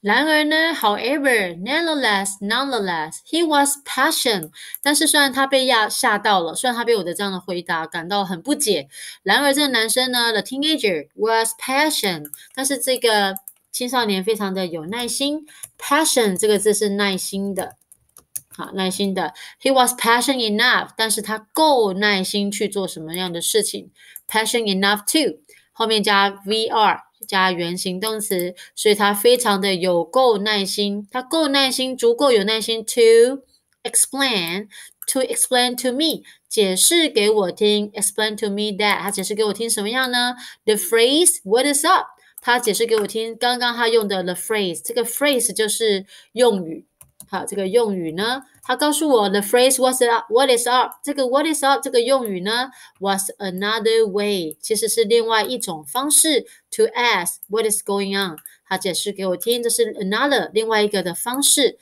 然而呢，however，nevertheless，nonetheless，he was p a s s i o n 但是虽然他被压吓到了，虽然他被我的这样的回答感到很不解。然而这个男生呢，the teenager was p a s s i o n 但是这个青少年非常的有耐心。p a s s i o n 这个字是耐心的，好，耐心的。He was p a s s i o n enough。但是他够耐心去做什么样的事情 p a s s i o n enough to 后面加 V R。加原形动词，所以他非常的有够耐心，他够耐心，足够有耐心 to explain to explain to me 解释给我听，explain to me that 他解释给我听什么样呢？The phrase what is up？他解释给我听，刚刚他用的 the phrase，这个 phrase 就是用语。好，这个用语呢，他告诉我，the phrase was what is up。这个 what is up 这个用语呢，was another way，其实是另外一种方式 to ask what is going on。他解释给我听，这是 another 另外一个的方式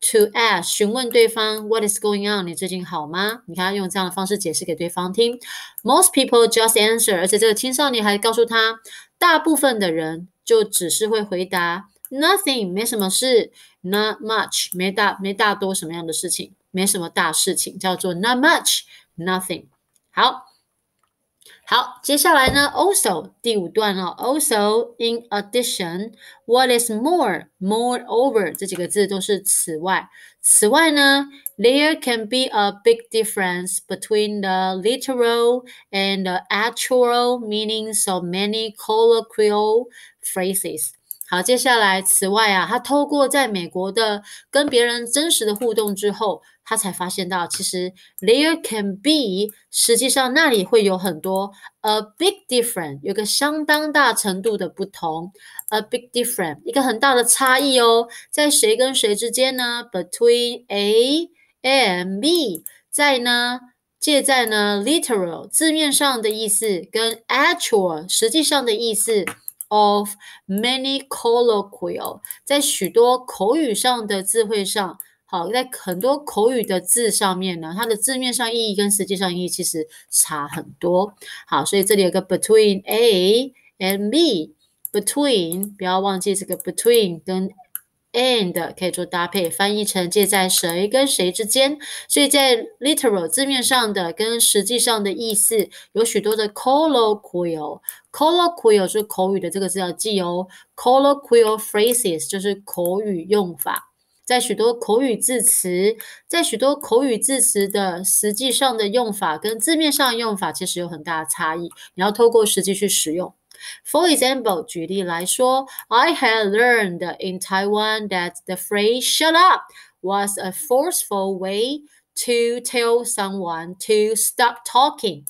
to ask 询问对方 what is going on，你最近好吗？你看，用这样的方式解释给对方听。Most people just answer，而且这个青少年还告诉他，大部分的人就只是会回答。nothing 没什么事，not much 没大没大多什么样的事情，没什么大事情，叫做 not much nothing。好，好，接下来呢，also 第五段哦，also in addition，what is more，moreover 这几个字都是此外。此外呢，there can be a big difference between the literal and the actual meanings of many colloquial phrases。好，接下来，此外啊，他透过在美国的跟别人真实的互动之后，他才发现到，其实 there can be 实际上那里会有很多 a big d i f f e r e n t 有个相当大程度的不同，a big d i f f e r e n t 一个很大的差异哦，在谁跟谁之间呢？Between A and B，在呢，借在呢，literal 字面上的意思跟 actual 实际上的意思。Of many colloquial，在许多口语上的智慧上，好，在很多口语的字上面呢，它的字面上意义跟实际上意义其实差很多。好，所以这里有个 between A and B，between 不要忘记这个 between 跟。and 可以做搭配，翻译成介在谁跟谁之间。所以在 literal 字面上的跟实际上的意思有许多的 colloquial，colloquial 是口语的这个字要记哦。colloquial phrases 就是口语用法，在许多口语字词，在许多口语字词的实际上的用法跟字面上用法其实有很大的差异，你要透过实际去使用。For example，举例来说，I had learned in Taiwan that the phrase "shut up" was a forceful way to tell someone to stop talking。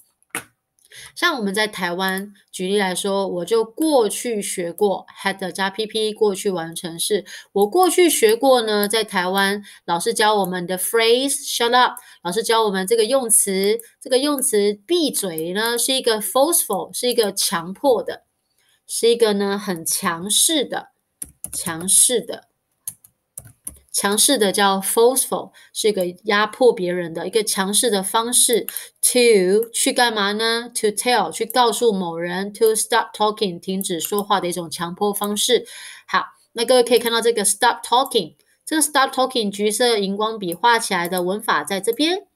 像我们在台湾，举例来说，我就过去学过 had 加 pp 过去完成式。我过去学过呢，在台湾老师教我们的 phrase shut up，老师教我们这个用词，这个用词闭嘴呢是一个 forceful，是一个强迫的。是一个呢很强势的，强势的，强势的叫 forceful，是一个压迫别人的一个强势的方式。to 去干嘛呢？to tell 去告诉某人，to stop talking 停止说话的一种强迫方式。好，那各位可以看到这个 stop talking，这个 stop talking 橘色荧光笔画起来的文法在这边。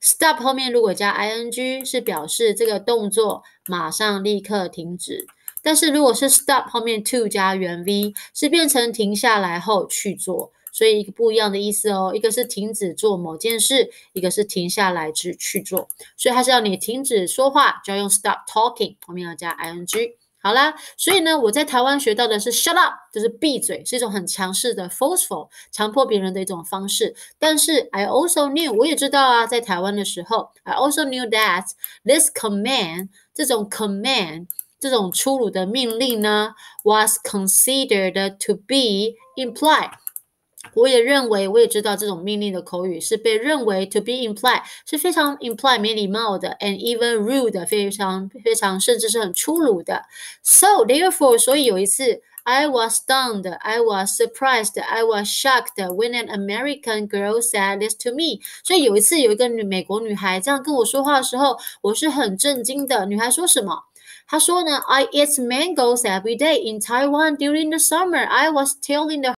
stop 后面如果加 ing 是表示这个动作马上立刻停止。但是，如果是 stop 后面 to 加原 v，是变成停下来后去做，所以一个不一样的意思哦。一个是停止做某件事，一个是停下来之去做。所以，它是要你停止说话，就要用 stop talking 后面要加 ing。好啦，所以呢，我在台湾学到的是 shut up，就是闭嘴，是一种很强势的 forceful，强迫别人的一种方式。但是 I also knew，我也知道啊，在台湾的时候，I also knew that this command，这种 command。这种粗鲁的命令呢，was considered to be implied。我也认为，我也知道这种命令的口语是被认为 to be implied 是非常 implied 没礼貌的，and even rude 非常非常甚至是很粗鲁的。So therefore，所以有一次，I was stunned, I was surprised, I was shocked when an American girl said this to me。所以有一次有一个女美国女孩这样跟我说话的时候，我是很震惊的。女孩说什么？他说呢，I eat mangoes every day in Taiwan during the summer. I was telling the